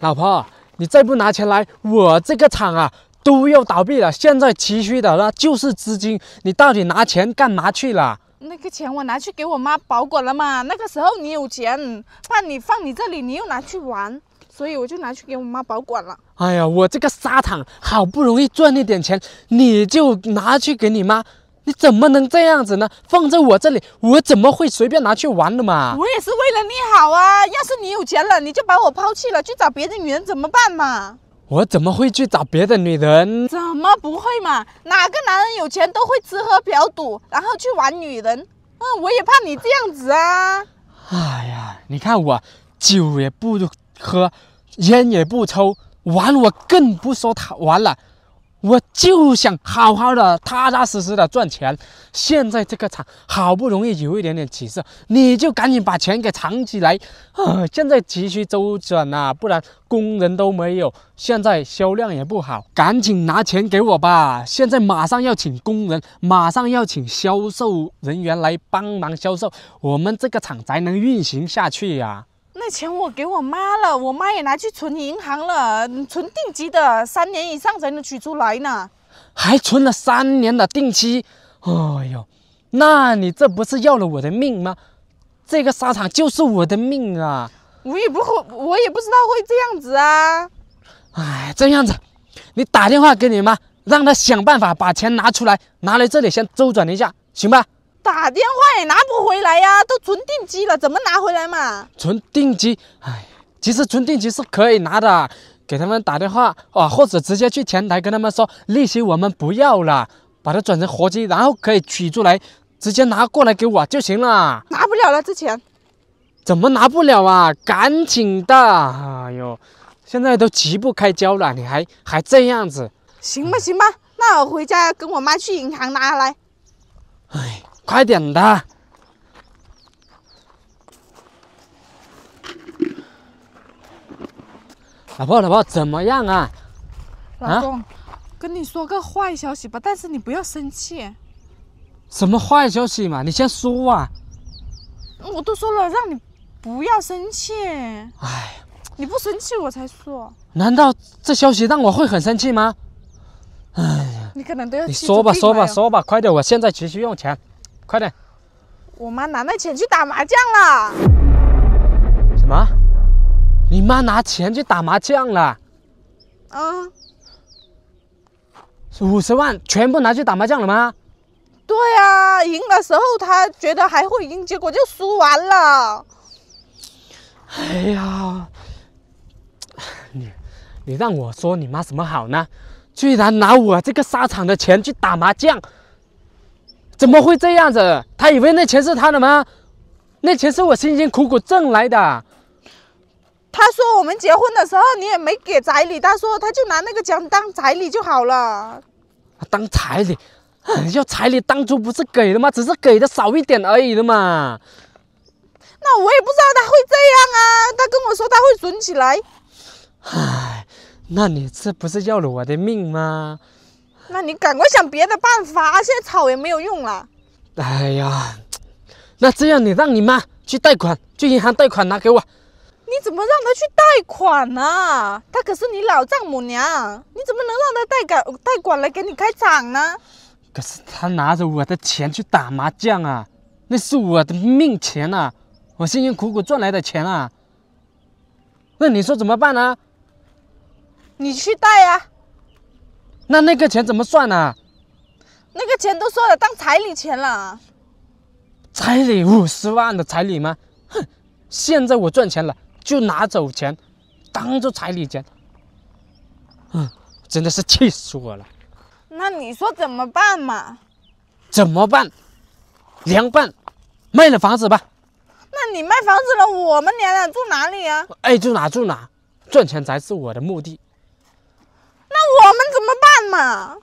老婆，你再不拿钱来，我这个厂啊都要倒闭了。现在急需的呢就是资金，你到底拿钱干嘛去了？那个钱我拿去给我妈保管了嘛。那个时候你有钱，怕你放你这里，你又拿去玩，所以我就拿去给我妈保管了。哎呀，我这个沙场好不容易赚一点钱，你就拿去给你妈。你怎么能这样子呢？放在我这里，我怎么会随便拿去玩的嘛？我也是为了你好啊！要是你有钱了，你就把我抛弃了，去找别的女人怎么办嘛？我怎么会去找别的女人？怎么不会嘛？哪个男人有钱都会吃喝嫖赌，然后去玩女人嗯，我也怕你这样子啊！哎呀，你看我酒也不喝，烟也不抽，玩我更不说他玩了。我就想好好的、踏踏实实的赚钱。现在这个厂好不容易有一点点起色，你就赶紧把钱给藏起来。啊，现在急需周转呐，不然工人都没有，现在销量也不好，赶紧拿钱给我吧！现在马上要请工人，马上要请销售人员来帮忙销售，我们这个厂才能运行下去呀。那钱我给我妈了，我妈也拿去存银行了，存定期的，三年以上才能取出来呢。还存了三年的定期，哎呦，那你这不是要了我的命吗？这个沙场就是我的命啊！我也不，会，我也不知道会这样子啊。哎，这样子，你打电话给你妈，让她想办法把钱拿出来，拿来这里先周转一下，行吧？打电话也拿不回来呀，都存定期了，怎么拿回来嘛？存定期，唉，其实存定期是可以拿的，给他们打电话啊，或者直接去前台跟他们说利息我们不要了，把它转成活期，然后可以取出来，直接拿过来给我就行了。拿不了了，这钱，怎么拿不了啊？赶紧的，哎呦，现在都急不开交了，你还还这样子？行吧行吧，那我回家跟我妈去银行拿来。唉。快点的，老婆，老婆怎么样啊？老公，跟你说个坏消息吧，但是你不要生气。什么坏消息嘛？你先说啊。我都说了让你不要生气。哎，你不生气我才说。难道这消息让我会很生气吗？哎呀，你可能都要你说吧，说吧，说吧，快点！我现在急需用钱。快点！我妈拿那钱去打麻将了。什么？你妈拿钱去打麻将了？啊？五十万全部拿去打麻将了吗？对啊，赢的时候她觉得还会赢，结果就输完了。哎呀，你你让我说你妈什么好呢？居然拿我这个沙场的钱去打麻将！怎么会这样子？他以为那钱是他的吗？那钱是我辛辛苦苦挣来的。他说我们结婚的时候你也没给彩礼，他说他就拿那个钱当彩礼就好了。当彩礼？要彩礼当初不是给了吗？只是给的少一点而已的嘛。那我也不知道他会这样啊！他跟我说他会存起来。唉，那你这不是要了我的命吗？那你赶快想别的办法，现在吵也没有用了。哎呀，那这样你让你妈去贷款，去银行贷款拿给我。你怎么让她去贷款呢？她可是你老丈母娘，你怎么能让她贷款贷款来给你开厂呢？可是她拿着我的钱去打麻将啊，那是我的命钱呐，我辛辛苦苦赚来的钱啊。那你说怎么办呢？你去贷呀。那那个钱怎么算呢？那个钱都说了当彩礼钱了，彩礼五十万的彩礼吗？哼！现在我赚钱了，就拿走钱，当做彩礼钱。嗯，真的是气死我了。那你说怎么办嘛？怎么办？凉拌，卖了房子吧。那你卖房子了，我们娘俩住哪里呀？爱住哪住哪，赚钱才是我的目的。怎么办嘛？